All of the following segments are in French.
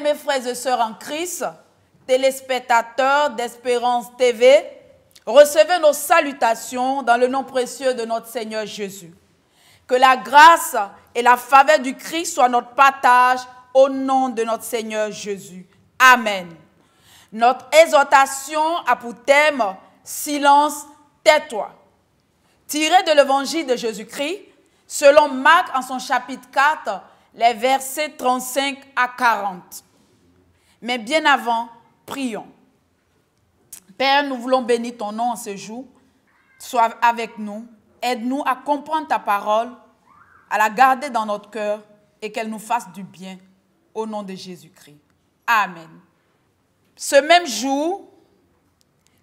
Mes frères et sœurs en Christ, téléspectateurs d'Espérance TV, recevez nos salutations dans le nom précieux de notre Seigneur Jésus. Que la grâce et la faveur du Christ soient notre partage au nom de notre Seigneur Jésus. Amen. Notre exhortation a pour thème Silence, tais-toi. Tiré de l'évangile de Jésus-Christ, selon Marc en son chapitre 4, les versets 35 à 40. Mais bien avant, prions. Père, nous voulons bénir ton nom en ce jour. Sois avec nous. Aide-nous à comprendre ta parole, à la garder dans notre cœur et qu'elle nous fasse du bien. Au nom de Jésus-Christ. Amen. Ce même jour,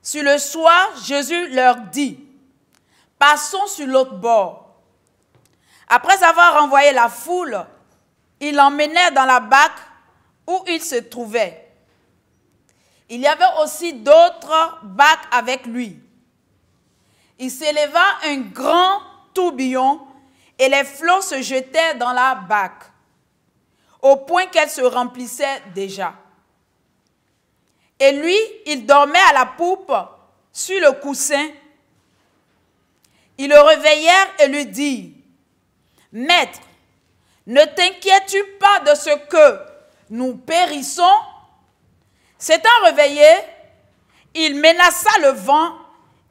sur le soir, Jésus leur dit, passons sur l'autre bord. Après avoir envoyé la foule, il l'emmenait dans la bac où il se trouvait. Il y avait aussi d'autres bacs avec lui. Il s'éleva un grand tourbillon et les flots se jetaient dans la bac au point qu'elle se remplissait déjà. Et lui, il dormait à la poupe sur le coussin. Ils le réveillèrent et lui dirent, Maître, ne t'inquiètes-tu pas de ce que nous périssons S'étant réveillé, il menaça le vent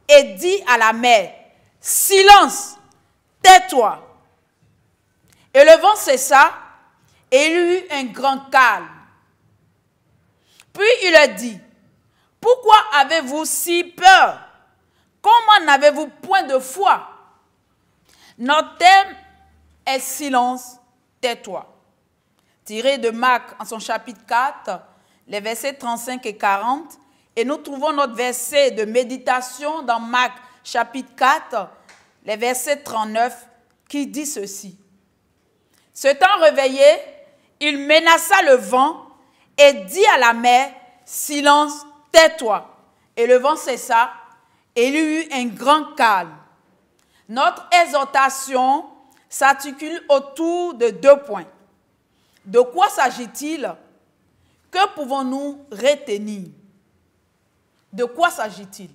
et dit à la mer, Silence, tais-toi. Et le vent cessa et il eut un grand calme. Puis il a dit, Pourquoi avez-vous si peur Comment n'avez-vous point de foi Notre thème est silence Tais-toi. Tiré de Marc en son chapitre 4, les versets 35 et 40, et nous trouvons notre verset de méditation dans Marc chapitre 4, les versets 39, qui dit ceci. Ce temps réveillé, il menaça le vent et dit à la mer, silence, tais-toi. Et le vent cessa et il eut un grand calme. Notre exhortation s'articule autour de deux points. De quoi s'agit-il Que pouvons-nous retenir De quoi s'agit-il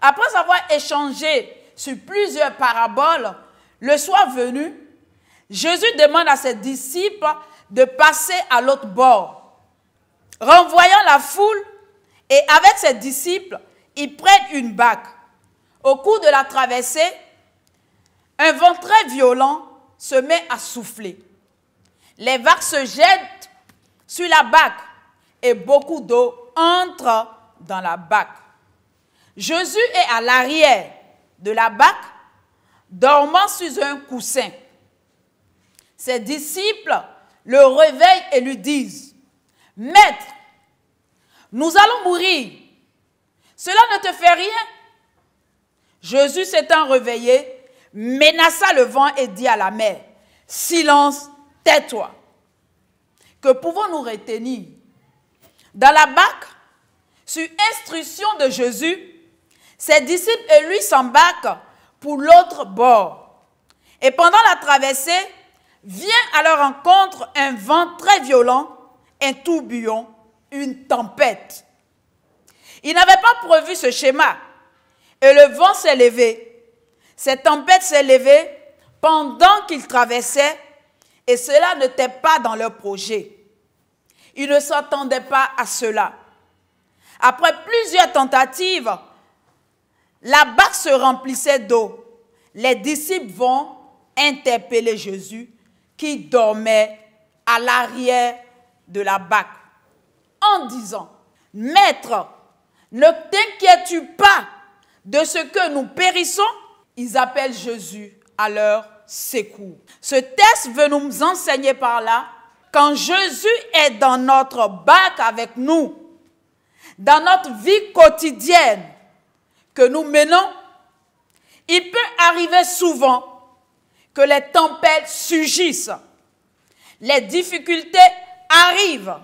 Après avoir échangé sur plusieurs paraboles, le soir venu, Jésus demande à ses disciples de passer à l'autre bord. Renvoyant la foule et avec ses disciples, ils prennent une barque. Au cours de la traversée, un vent très violent se met à souffler. Les vagues se jettent sur la bac, et beaucoup d'eau entre dans la bac. Jésus est à l'arrière de la bac, dormant sur un coussin. Ses disciples le réveillent et lui disent, Maître, nous allons mourir. Cela ne te fait rien. Jésus s'étant réveillé, menaça le vent et dit à la mer, silence, tais-toi. Que pouvons-nous retenir Dans la barque, sur instruction de Jésus, ses disciples et lui s'embarquent pour l'autre bord. Et pendant la traversée, vient à leur rencontre un vent très violent, un tourbillon, une tempête. Ils n'avaient pas prévu ce schéma. Et le vent s'est levé cette tempête s'est levée pendant qu'ils traversaient et cela n'était pas dans leur projet. Ils ne s'attendaient pas à cela. Après plusieurs tentatives, la barque se remplissait d'eau. Les disciples vont interpeller Jésus qui dormait à l'arrière de la barque en disant, Maître, ne t'inquiètes-tu pas de ce que nous périssons ils appellent Jésus à leur secours. Ce test veut nous enseigner par là, quand Jésus est dans notre bac avec nous, dans notre vie quotidienne que nous menons, il peut arriver souvent que les tempêtes surgissent, les difficultés arrivent.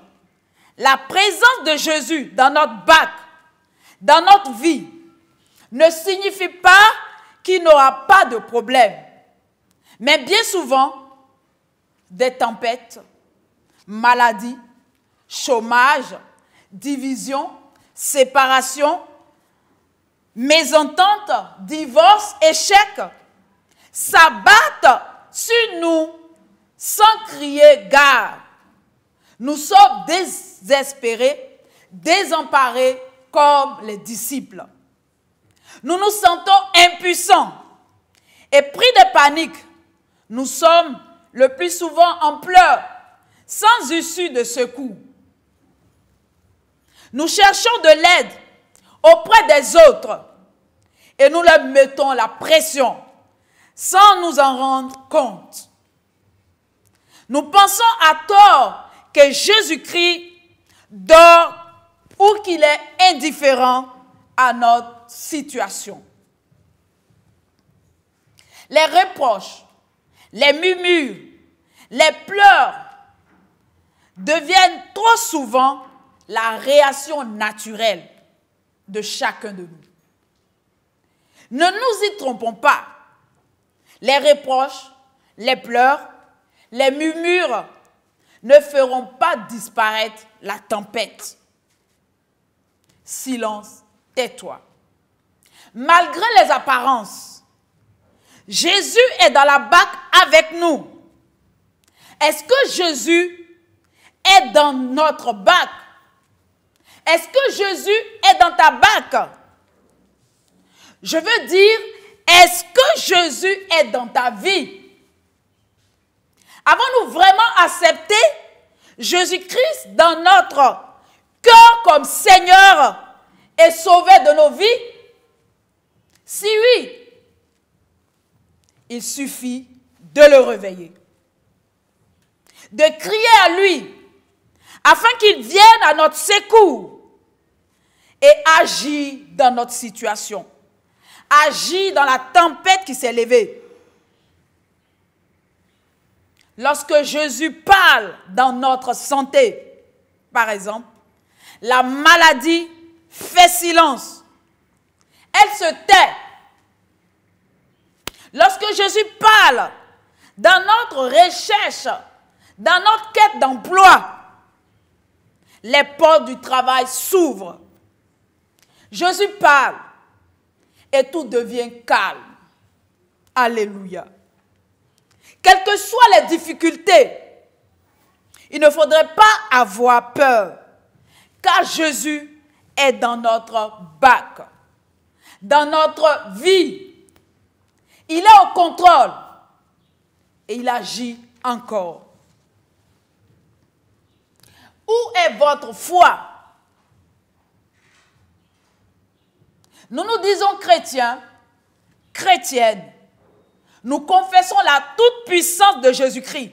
La présence de Jésus dans notre bac, dans notre vie, ne signifie pas qui n'aura pas de problème. Mais bien souvent, des tempêtes, maladies, chômage, division, séparation, mésentente, divorce, échec, s'abattent sur nous sans crier garde. Nous sommes désespérés, désemparés comme les disciples. Nous nous sentons impuissants et pris de panique. Nous sommes le plus souvent en pleurs, sans issue de secours. Nous cherchons de l'aide auprès des autres et nous leur mettons la pression sans nous en rendre compte. Nous pensons à tort que Jésus-Christ dort ou qu'il est indifférent notre situation. Les reproches, les murmures, les pleurs deviennent trop souvent la réaction naturelle de chacun de nous. Ne nous y trompons pas. Les reproches, les pleurs, les murmures ne feront pas disparaître la tempête. Silence tais-toi. Malgré les apparences, Jésus est dans la bac avec nous. Est-ce que Jésus est dans notre bac? Est-ce que Jésus est dans ta bac? Je veux dire, est-ce que Jésus est dans ta vie? Avons-nous vraiment accepté Jésus-Christ dans notre cœur comme Seigneur sauvé de nos vies Si oui, il suffit de le réveiller, de crier à lui, afin qu'il vienne à notre secours et agit dans notre situation, agit dans la tempête qui s'est levée. Lorsque Jésus parle dans notre santé, par exemple, la maladie silence. Elle se tait. Lorsque Jésus parle, dans notre recherche, dans notre quête d'emploi, les portes du travail s'ouvrent. Jésus parle et tout devient calme. Alléluia. Quelles que soient les difficultés, il ne faudrait pas avoir peur, car Jésus est dans notre bac, dans notre vie. Il est au contrôle et il agit encore. Où est votre foi Nous nous disons chrétiens, chrétiennes. Nous confessons la toute-puissance de Jésus-Christ.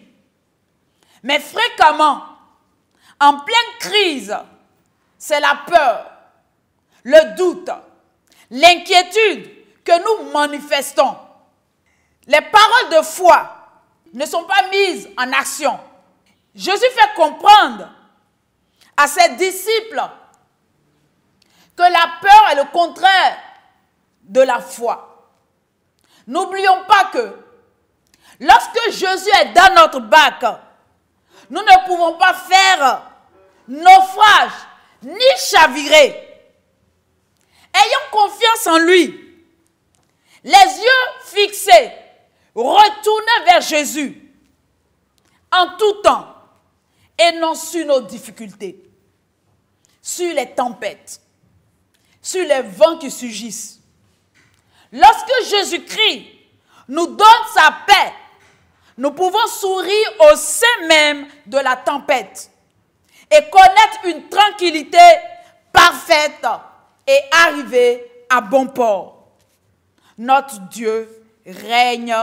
Mais fréquemment, en pleine crise, c'est la peur, le doute, l'inquiétude que nous manifestons, les paroles de foi ne sont pas mises en action. Jésus fait comprendre à ses disciples que la peur est le contraire de la foi. N'oublions pas que lorsque Jésus est dans notre bac, nous ne pouvons pas faire naufrage ni chavirer. Ayons confiance en lui. Les yeux fixés, retournez vers Jésus en tout temps et non sur nos difficultés, sur les tempêtes, sur les vents qui surgissent. Lorsque Jésus-Christ nous donne sa paix, nous pouvons sourire au sein même de la tempête et connaître une tranquillité parfaite et arrivé à bon port. Notre Dieu règne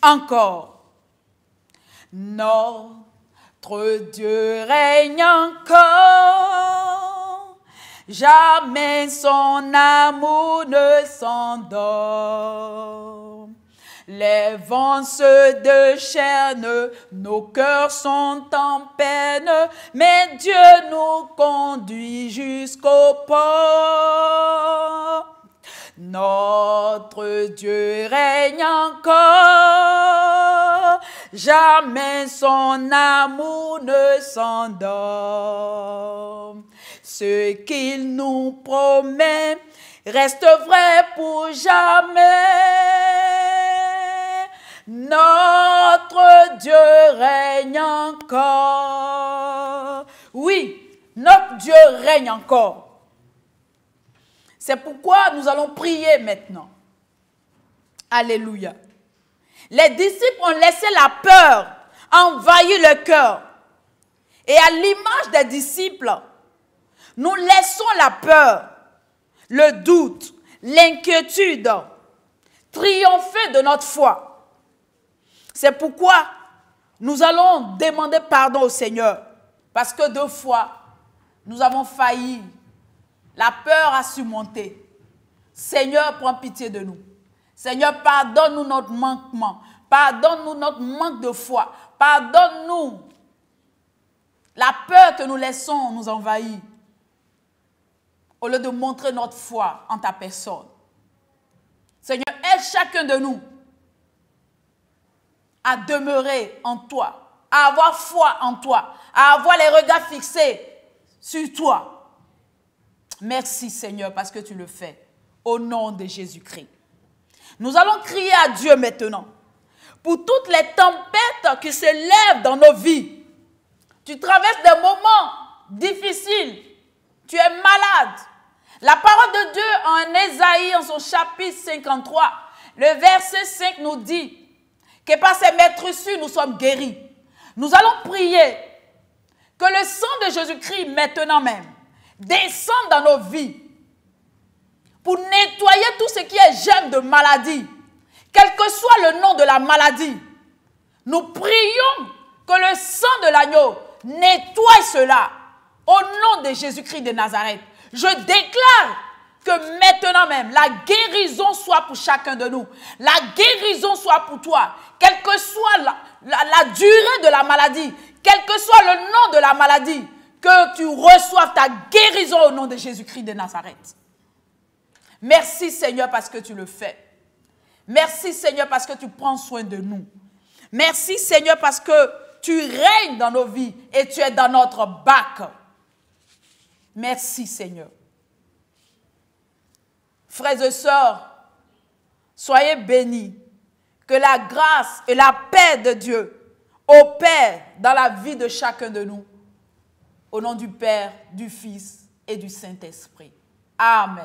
encore. Notre Dieu règne encore. Jamais son amour ne s'endort. Les vents se déchaînent, nos cœurs sont en peine, mais Dieu nous conduit jusqu'au port. Notre Dieu règne encore, jamais son amour ne s'endort. Ce qu'il nous promet reste vrai pour jamais. Notre Dieu règne encore. Oui, notre Dieu règne encore. C'est pourquoi nous allons prier maintenant. Alléluia. Les disciples ont laissé la peur envahir le cœur. Et à l'image des disciples, nous laissons la peur, le doute, l'inquiétude triompher de notre foi. C'est pourquoi nous allons demander pardon au Seigneur. Parce que deux fois, nous avons failli. La peur a surmonté. Seigneur, prends pitié de nous. Seigneur, pardonne-nous notre manquement. Pardonne-nous notre manque de foi. Pardonne-nous la peur que nous laissons nous envahir. Au lieu de montrer notre foi en ta personne. Seigneur, aide chacun de nous à demeurer en toi, à avoir foi en toi, à avoir les regards fixés sur toi. Merci Seigneur parce que tu le fais au nom de Jésus-Christ. Nous allons crier à Dieu maintenant pour toutes les tempêtes qui se lèvent dans nos vies. Tu traverses des moments difficiles, tu es malade. La parole de Dieu en Ésaïe, en son chapitre 53, le verset 5 nous dit, que par ces maîtres nous sommes guéris. Nous allons prier que le sang de Jésus-Christ, maintenant même, descende dans nos vies pour nettoyer tout ce qui est germe de maladie, quel que soit le nom de la maladie. Nous prions que le sang de l'agneau nettoie cela au nom de Jésus-Christ de Nazareth. Je déclare que maintenant même, la guérison soit pour chacun de nous. La guérison soit pour toi. Quelle que soit la, durée de la maladie, quel que soit le nom de la maladie, que tu reçoives ta guérison au nom de Jésus-Christ de Nazareth. Merci Seigneur parce que tu le fais. Merci Seigneur parce que tu prends soin de nous. Merci Seigneur parce que tu règnes dans nos vies et tu es dans notre bac. Merci Seigneur. Frères et sœurs, soyez bénis. Que la grâce et la paix de Dieu opèrent dans la vie de chacun de nous. Au nom du Père, du Fils et du Saint-Esprit. Amen.